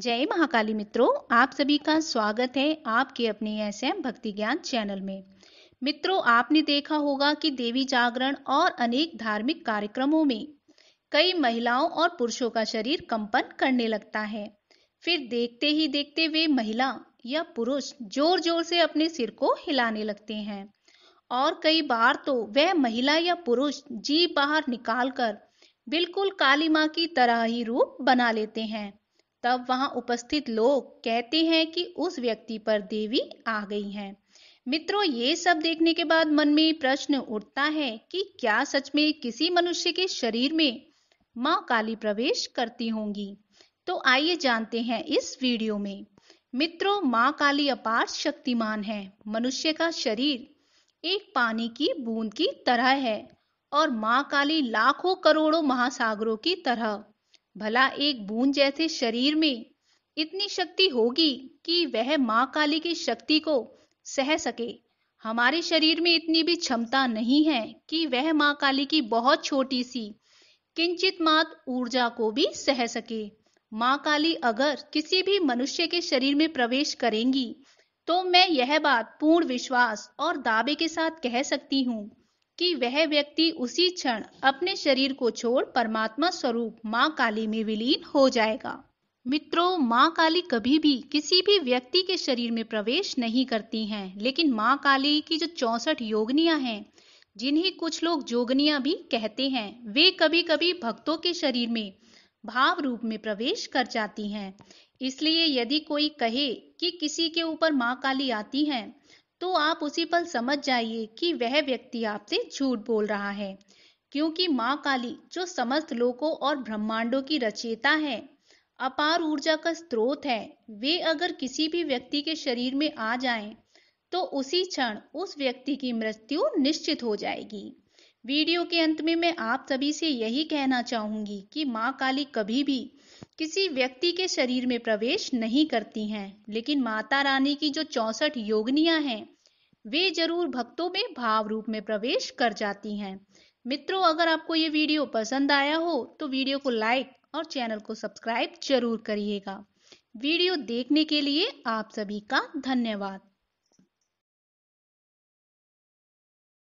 जय महाकाली मित्रों आप सभी का स्वागत है आपके अपने एस एम भक्ति ज्ञान चैनल में मित्रों आपने देखा होगा कि देवी जागरण और अनेक धार्मिक कार्यक्रमों में कई महिलाओं और पुरुषों का शरीर कंपन करने लगता है फिर देखते ही देखते वे महिला या पुरुष जोर जोर से अपने सिर को हिलाने लगते हैं और कई बार तो वह महिला या पुरुष जी बाहर निकालकर बिल्कुल काली माँ की तरह ही रूप बना लेते हैं तब वहां उपस्थित लोग कहते हैं कि उस व्यक्ति पर देवी आ गई हैं। मित्रों ये सब देखने के बाद मन में प्रश्न उठता है कि क्या सच में किसी मनुष्य के शरीर में माँ काली प्रवेश करती होंगी तो आइए जानते हैं इस वीडियो में मित्रों माँ काली अपार शक्तिमान है मनुष्य का शरीर एक पानी की बूंद की तरह है और माँ काली लाखों करोड़ों महासागरों की तरह भला एक बूंद जैसे शरीर में इतनी शक्ति होगी कि वह मां काली की शक्ति को सह सके हमारे शरीर में इतनी भी क्षमता नहीं है कि वह मां काली की बहुत छोटी सी किंचित मात्र ऊर्जा को भी सह सके मां काली अगर किसी भी मनुष्य के शरीर में प्रवेश करेंगी तो मैं यह बात पूर्ण विश्वास और दावे के साथ कह सकती हूँ कि वह व्यक्ति उसी क्षण अपने शरीर को छोड़ परमात्मा स्वरूप माँ काली में विलीन हो जाएगा मित्रों माँ काली कभी भी किसी भी व्यक्ति के शरीर में प्रवेश नहीं करती हैं लेकिन माँ काली की जो चौसठ योगनियां हैं जिन्हें कुछ लोग जोगनियां भी कहते हैं वे कभी कभी भक्तों के शरीर में भाव रूप में प्रवेश कर जाती हैं इसलिए यदि कोई कहे कि किसी के ऊपर माँ काली आती हैं तो आप उसी पल समझ जाइए कि वह व्यक्ति आपसे झूठ बोल रहा है क्योंकि माँ काली जो समस्त लोकों और ब्रह्मांडों की रचयिता है अपार ऊर्जा का स्रोत है वे अगर किसी भी व्यक्ति के शरीर में आ जाएं, तो उसी क्षण उस व्यक्ति की मृत्यु निश्चित हो जाएगी वीडियो के अंत में मैं आप सभी से यही कहना चाहूंगी कि माँ काली कभी भी किसी व्यक्ति के शरीर में प्रवेश नहीं करती हैं लेकिन माता रानी की जो चौसठ योगनियां हैं वे जरूर भक्तों में भाव रूप में प्रवेश कर जाती हैं मित्रों अगर आपको ये वीडियो पसंद आया हो तो वीडियो को लाइक और चैनल को सब्सक्राइब जरूर करिएगा वीडियो देखने के लिए आप सभी का धन्यवाद